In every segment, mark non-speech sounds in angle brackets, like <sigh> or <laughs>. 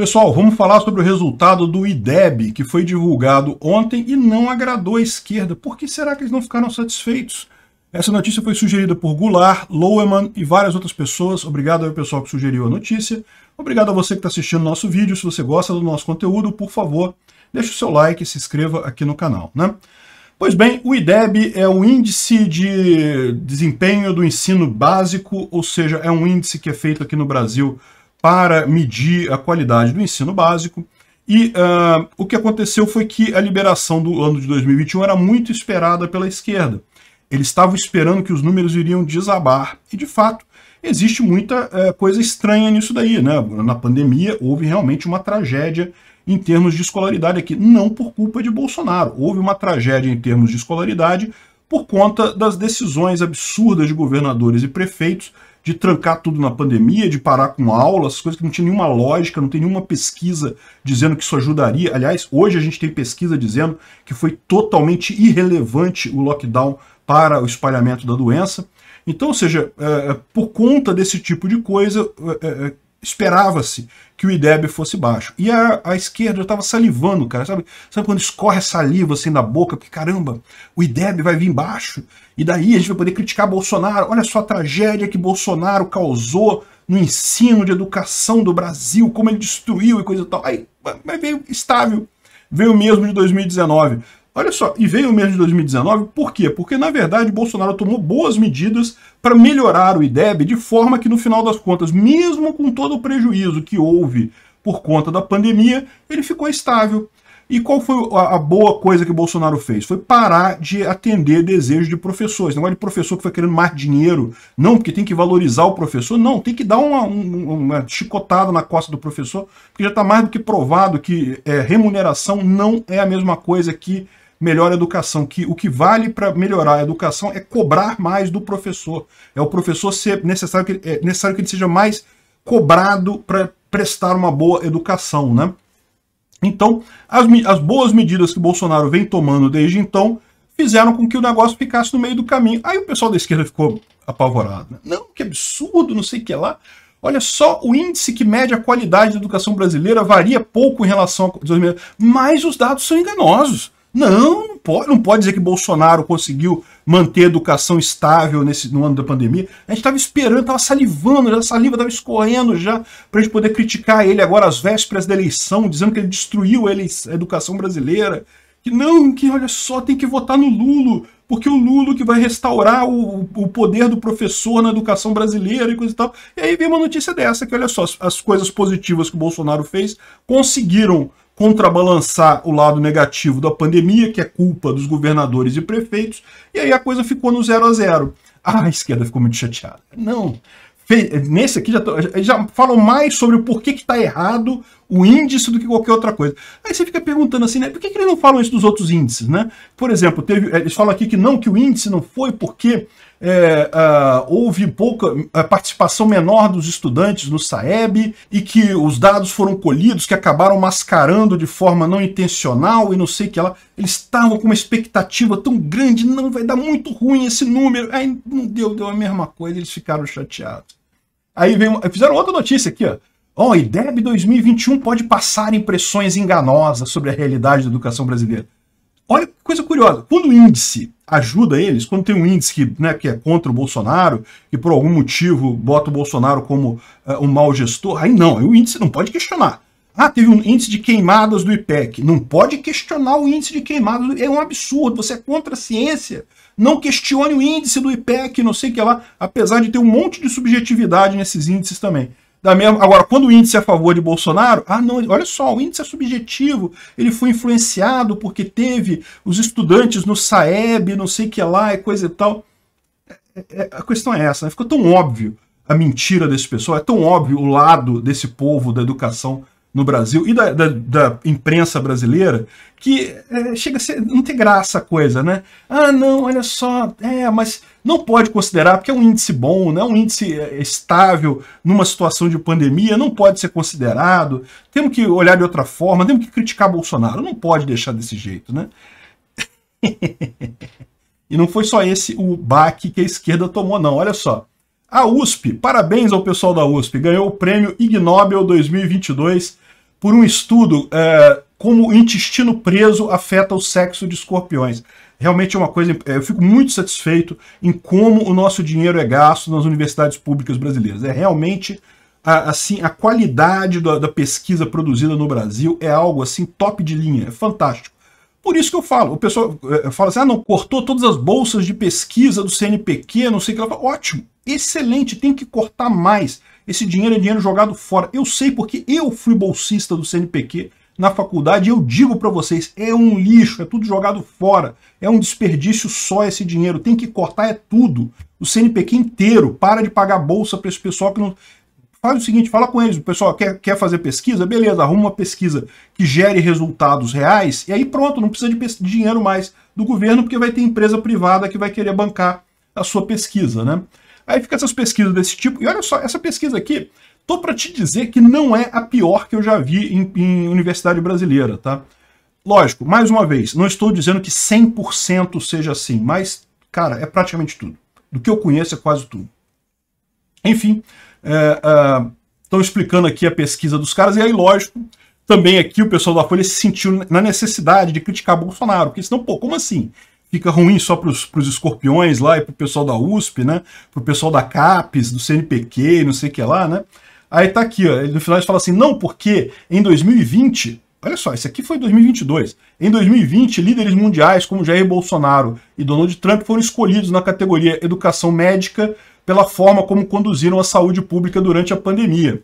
Pessoal, vamos falar sobre o resultado do IDEB, que foi divulgado ontem e não agradou a esquerda. Por que será que eles não ficaram satisfeitos? Essa notícia foi sugerida por Goulart, Loeman e várias outras pessoas. Obrigado ao pessoal que sugeriu a notícia. Obrigado a você que está assistindo nosso vídeo. Se você gosta do nosso conteúdo, por favor, deixe o seu like e se inscreva aqui no canal. Né? Pois bem, o IDEB é o Índice de Desempenho do Ensino Básico, ou seja, é um índice que é feito aqui no Brasil para medir a qualidade do ensino básico. E uh, o que aconteceu foi que a liberação do ano de 2021 era muito esperada pela esquerda. Eles estavam esperando que os números iriam desabar. E, de fato, existe muita uh, coisa estranha nisso daí. Né? Na pandemia, houve realmente uma tragédia em termos de escolaridade aqui. Não por culpa de Bolsonaro. Houve uma tragédia em termos de escolaridade por conta das decisões absurdas de governadores e prefeitos de trancar tudo na pandemia, de parar com aulas, coisas que não tinha nenhuma lógica, não tem nenhuma pesquisa dizendo que isso ajudaria. Aliás, hoje a gente tem pesquisa dizendo que foi totalmente irrelevante o lockdown para o espalhamento da doença. Então, ou seja, é, é por conta desse tipo de coisa, é, é, é esperava-se que o IDEB fosse baixo. E a, a esquerda estava salivando, cara. Sabe, sabe quando escorre a saliva assim na boca? Porque, caramba, o IDEB vai vir baixo. E daí a gente vai poder criticar Bolsonaro. Olha só a tragédia que Bolsonaro causou no ensino de educação do Brasil, como ele destruiu e coisa e tal. Aí, mas veio estável. Veio mesmo de 2019. Olha só, e veio o mês de 2019, por quê? Porque, na verdade, Bolsonaro tomou boas medidas para melhorar o IDEB, de forma que, no final das contas, mesmo com todo o prejuízo que houve por conta da pandemia, ele ficou estável. E qual foi a, boa coisa que Bolsonaro fez? Foi parar de atender desejos de professores. Não é de professor que foi querendo mais dinheiro, não, porque tem que valorizar o professor. Não, tem que dar uma, uma chicotada na costa do professor, porque já está mais do que provado que é, remuneração não é a mesma coisa que melhor educação, que o que vale para melhorar a educação é cobrar mais do professor. É o professor ser necessário que, é necessário que ele seja mais cobrado para prestar uma boa educação, né? Então, as, as boas medidas que Bolsonaro vem tomando desde então fizeram com que o negócio ficasse no meio do caminho. Aí o pessoal da esquerda ficou apavorado. Né? Não, que absurdo, não sei o que lá. Olha só o índice que mede a qualidade da educação brasileira varia pouco em relação a. Mas os dados são enganosos. Não, não pode, não pode dizer que Bolsonaro conseguiu manter a educação estável nesse, no ano da pandemia. A gente estava esperando, estava salivando, a saliva estava escorrendo já para a gente poder criticar ele agora às vésperas da eleição, dizendo que ele destruiu a educação brasileira. Que não, que olha só, tem que votar no Lula porque o Lula que vai restaurar o, o poder do professor na educação brasileira e coisa e tal. E aí vem uma notícia dessa, que olha só, as, as coisas positivas que o Bolsonaro fez conseguiram contrabalançar o lado negativo da pandemia, que é culpa dos governadores e prefeitos, e aí a coisa ficou no zero a zero. Ah, a esquerda ficou muito chateada. Não. Nesse aqui já, tô, já falam mais sobre o porquê que está errado o índice do que qualquer outra coisa. Aí você fica perguntando assim, né? Por que, que eles não falam isso dos outros índices, né? Por exemplo, teve, eh, eles falam aqui que não, que o índice não foi porque é, houve pouca eh, participação menor dos estudantes no Saeb e que os dados foram colhidos, que acabaram mascarando de forma não intencional e não sei que lá. Eles estavam com uma expectativa tão grande, não vai dar muito ruim esse número. Aí não deu, deu a mesma coisa, eles ficaram chateados. Aí vem fizeram outra notícia aqui, ó. Oh, IDEB 2021 pode passar impressões enganosas sobre a realidade da educação brasileira. Olha que coisa curiosa. Quando o índice ajuda eles, quando tem um índice que, né, que é contra o Bolsonaro, e por algum motivo bota o Bolsonaro como uh, um mau gestor, aí não, o índice não pode questionar. Ah, teve um índice de queimadas do IPEC. Não pode questionar o índice de queimadas. É um absurdo. Você é contra a ciência. Não questione o índice do IPEC, não sei o que lá, apesar de ter um monte de subjetividade nesses índices também. Da mesma, agora, quando o índice é a favor de Bolsonaro, ah, não, olha só, o índice é subjetivo, ele foi influenciado porque teve os estudantes no Saeb, não sei o que lá, e coisa e tal. É, é, é a questão é essa, né? ficou tão óbvio a mentira desse pessoal, é tão óbvio o lado desse povo da educação no Brasil e da, da, da imprensa brasileira que é, chega a ser, não tem graça a coisa, né? Ah, não, olha só, é, mas não pode considerar, porque é um índice bom, né? um índice é, estável numa situação de pandemia, não pode ser considerado, temos que olhar de outra forma, temos que criticar Bolsonaro, não pode deixar desse jeito, né? <laughs> e não foi só esse o baque que a esquerda tomou, não, olha só. A USP, parabéns ao pessoal da USP, ganhou o prêmio Ig Nobel 2022 por um estudo é, como o intestino preso afeta o sexo de escorpiões. Realmente é uma coisa, é, eu fico muito satisfeito em como o nosso dinheiro é gasto nas universidades públicas brasileiras. É realmente assim a qualidade da, pesquisa produzida no Brasil é algo assim top de linha, é fantástico. Por isso que eu falo, o pessoal é, fala assim, ah não, cortou todas as bolsas de pesquisa do CNPq, não sei o que, ótimo, excelente, tem que cortar mais esse dinheiro é dinheiro jogado fora. Eu sei porque eu fui bolsista do CNPq na faculdade e eu digo para vocês, é um lixo, é tudo jogado fora. É um desperdício só esse dinheiro. Tem que cortar é tudo. O CNPq inteiro. Para de pagar bolsa para esse pessoal que não faz o seguinte, fala com eles, o pessoal quer, quer fazer pesquisa? Beleza, arruma uma pesquisa que gere resultados reais, e aí pronto, não precisa de dinheiro mais do governo, porque vai ter empresa privada que vai querer bancar a sua pesquisa, né? Aí fica essas pesquisas desse tipo. E olha só, essa pesquisa aqui, tô para te dizer que não é a pior que eu já vi em, em universidade brasileira, tá? Lógico, mais uma vez, não estou dizendo que 100% seja assim, mas, cara, é praticamente tudo. Do que eu conheço é quase tudo. Enfim, estão é, é, explicando aqui a pesquisa dos caras, e aí, lógico, também aqui o pessoal da Folha se sentiu na necessidade de criticar Bolsonaro, porque senão, pô, como assim? fica ruim só para os escorpiões lá e para o pessoal da USP, né? Para o pessoal da CAPES, do CNPq, não sei o que lá, né? Aí tá aqui, ó, no final ele fala assim, não, porque em 2020, olha só, esse aqui foi 2022, em 2020 líderes mundiais como Jair Bolsonaro e Donald Trump foram escolhidos na categoria educação médica pela forma como conduziram a saúde pública durante a pandemia.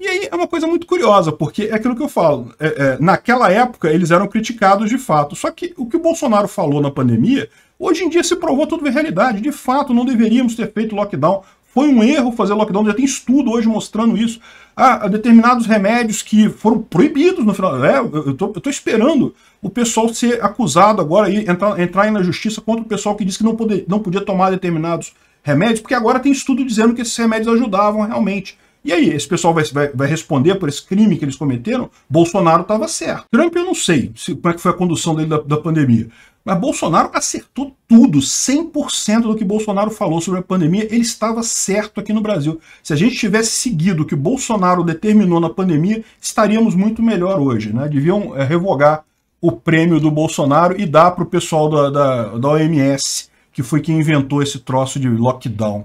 E aí é uma coisa muito curiosa, porque é aquilo que eu falo. É, é, naquela época eles eram criticados de fato. Só que o que o Bolsonaro falou na pandemia, hoje em dia se provou tudo realidade. De fato, não deveríamos ter feito lockdown. Foi um erro fazer lockdown, já tem estudo hoje mostrando isso. Há ah, determinados remédios que foram proibidos no final. É, eu, estou esperando o pessoal ser acusado agora e entrar, entrar na justiça contra o pessoal que disse que não, poder, não podia tomar determinados remédios, porque agora tem estudo dizendo que esses remédios ajudavam realmente. E aí, esse pessoal vai, vai, vai responder por esse crime que eles cometeram? Bolsonaro estava certo. Trump, eu não sei se, como é que foi a condução dele da, da pandemia. Mas Bolsonaro acertou tudo, 100% do que Bolsonaro falou sobre a pandemia, ele estava certo aqui no Brasil. Se a gente tivesse seguido o que Bolsonaro determinou na pandemia, estaríamos muito melhor hoje. Né? Deviam é, revogar o prêmio do Bolsonaro e dar para o pessoal da, da, da OMS, que foi quem inventou esse troço de lockdown.